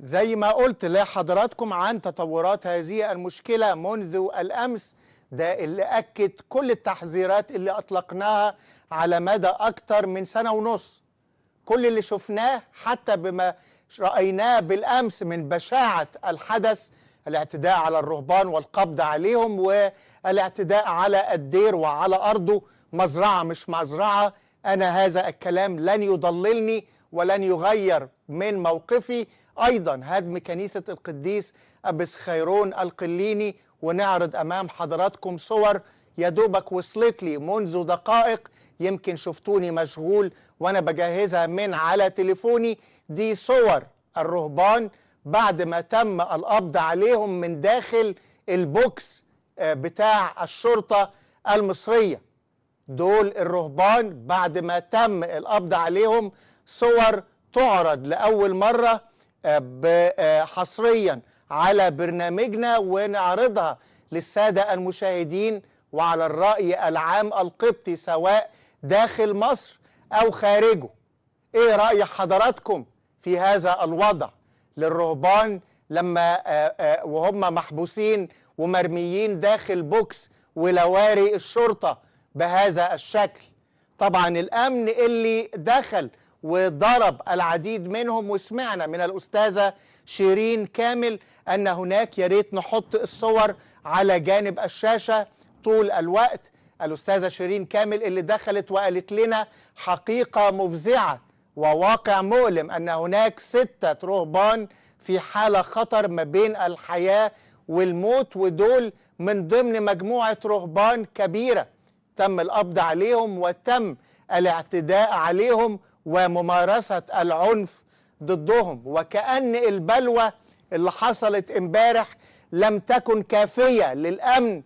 زي ما قلت لحضراتكم عن تطورات هذه المشكلة منذ الأمس ده اللي أكد كل التحذيرات اللي أطلقناها على مدى أكتر من سنة ونص كل اللي شفناه حتى بما رأيناه بالأمس من بشاعة الحدث الاعتداء على الرهبان والقبض عليهم والاعتداء على الدير وعلى أرضه مزرعة مش مزرعة أنا هذا الكلام لن يضللني ولن يغير من موقفي أيضا هدم كنيسة القديس أبس خيرون القليني ونعرض أمام حضراتكم صور يا دوبك وصلت لي منذ دقائق يمكن شفتوني مشغول وأنا بجهزها من على تليفوني دي صور الرهبان بعد ما تم القبض عليهم من داخل البوكس آه، بتاع الشرطة المصرية دول الرهبان بعد ما تم القبض عليهم صور تعرض لأول مرة آه، آه، حصريا على برنامجنا ونعرضها للسادة المشاهدين وعلى الرأي العام القبطي سواء داخل مصر أو خارجه إيه رأي حضراتكم في هذا الوضع للرهبان لما آه، وهم محبوسين ومرميين داخل بوكس ولواري الشرطة بهذا الشكل طبعا الأمن اللي دخل وضرب العديد منهم وسمعنا من الأستاذة شيرين كامل أن هناك يا ريت نحط الصور على جانب الشاشة طول الوقت الأستاذة شيرين كامل اللي دخلت وقالت لنا حقيقة مفزعة وواقع مؤلم أن هناك ستة رهبان في حالة خطر ما بين الحياة والموت ودول من ضمن مجموعة رهبان كبيرة تم القبض عليهم وتم الاعتداء عليهم وممارسة العنف ضدهم وكأن البلوى اللي حصلت امبارح لم تكن كافية للأمن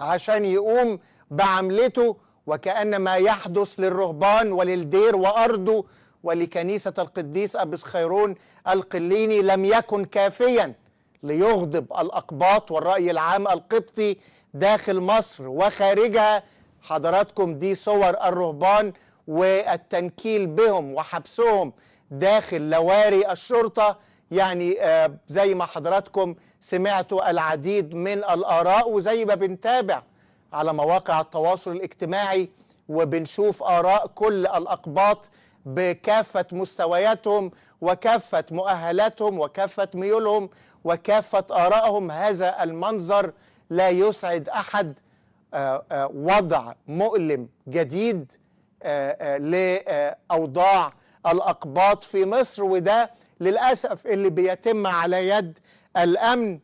عشان يقوم بعملته وكأن ما يحدث للرهبان وللدير وأرضه ولكنيسة القديس أبس خيرون القليني لم يكن كافيا ليغضب الأقباط والرأي العام القبطي داخل مصر وخارجها حضراتكم دي صور الرهبان والتنكيل بهم وحبسهم داخل لواري الشرطه يعني آه، زي ما حضراتكم سمعتوا العديد من الاراء وزي ما بنتابع على مواقع التواصل الاجتماعي وبنشوف اراء كل الاقباط بكافه مستوياتهم وكافه مؤهلاتهم وكافه ميولهم وكافه ارائهم هذا المنظر لا يسعد احد آه، آه، وضع مؤلم جديد لأوضاع الأقباط في مصر وده للأسف اللي بيتم على يد الأمن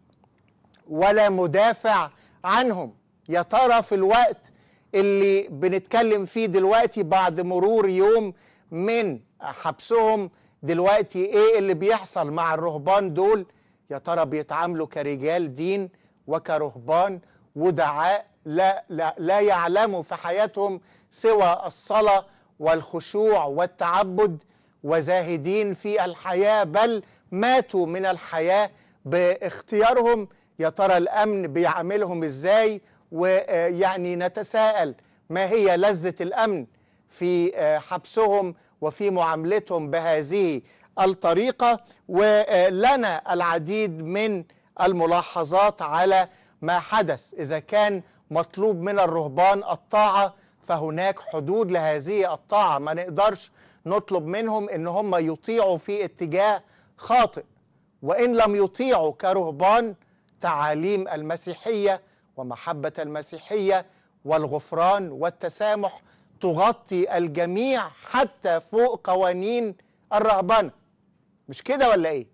ولا مدافع عنهم يا ترى في الوقت اللي بنتكلم فيه دلوقتي بعد مرور يوم من حبسهم دلوقتي ايه اللي بيحصل مع الرهبان دول يا ترى بيتعاملوا كرجال دين وكرهبان ودعاء لا, لا, لا يعلموا في حياتهم سوى الصلاة والخشوع والتعبد وزاهدين في الحياة بل ماتوا من الحياة باختيارهم يا ترى الأمن بيعاملهم إزاي ويعني نتساءل ما هي لذة الأمن في آه، حبسهم وفي معاملتهم بهذه الطريقة ولنا العديد من الملاحظات على ما حدث إذا كان مطلوب من الرهبان الطاعة فهناك حدود لهذه الطاعة ما نقدرش نطلب منهم ان هم يطيعوا في اتجاه خاطئ وان لم يطيعوا كرهبان تعاليم المسيحية ومحبة المسيحية والغفران والتسامح تغطي الجميع حتى فوق قوانين الرهبنة مش كده ولا ايه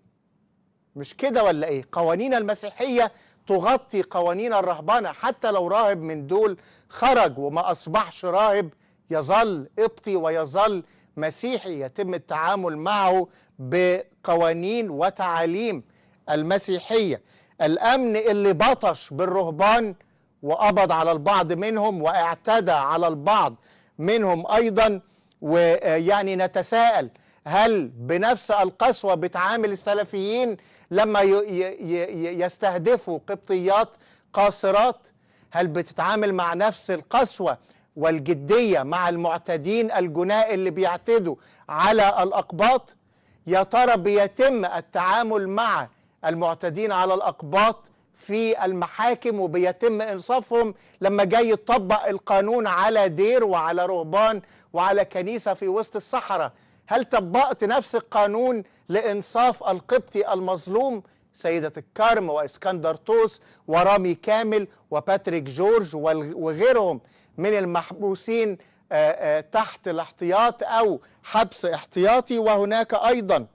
مش كده ولا ايه قوانين المسيحية تغطي قوانين الرهبنة حتى لو راهب من دول خرج وما أصبحش راهب يظل قبطي ويظل مسيحي يتم التعامل معه بقوانين وتعاليم المسيحية الأمن اللي بطش بالرهبان وقبض على البعض منهم واعتدى على البعض منهم أيضا ويعني نتساءل هل بنفس القسوة بتعامل السلفيين لما يستهدفوا قبطيات قاصرات هل بتتعامل مع نفس القسوة والجدية مع المعتدين الجناء اللي بيعتدوا على الأقباط يا ترى بيتم التعامل مع المعتدين على الأقباط في المحاكم وبيتم إنصافهم لما جاي يطبق القانون على دير وعلى رهبان وعلى كنيسة في وسط الصحراء هل طبقت نفس القانون لإنصاف القبطي المظلوم سيدة الكرم وإسكندر توس ورامي كامل وباتريك جورج وغيرهم من المحبوسين آه، آه، تحت الاحتياط أو حبس احتياطي وهناك أيضا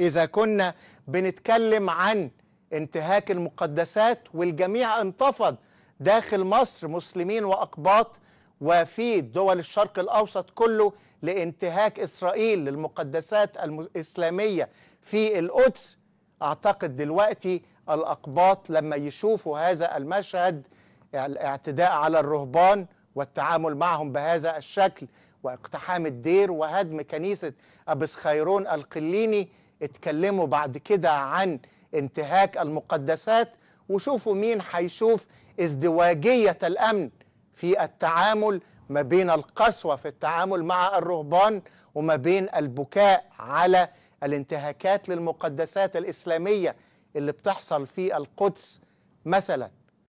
إذا كنا بنتكلم عن انتهاك المقدسات والجميع انتفض داخل مصر مسلمين وأقباط وفي دول الشرق الأوسط كله لانتهاك إسرائيل للمقدسات الإسلامية في القدس أعتقد دلوقتي الأقباط لما يشوفوا هذا المشهد الاعتداء على الرهبان والتعامل معهم بهذا الشكل واقتحام الدير وهدم كنيسة أبس خيرون القليني اتكلموا بعد كده عن انتهاك المقدسات وشوفوا مين هيشوف ازدواجية الأمن في التعامل ما بين القسوة في التعامل مع الرهبان وما بين البكاء على الانتهاكات للمقدسات الإسلامية اللي بتحصل في القدس مثلاً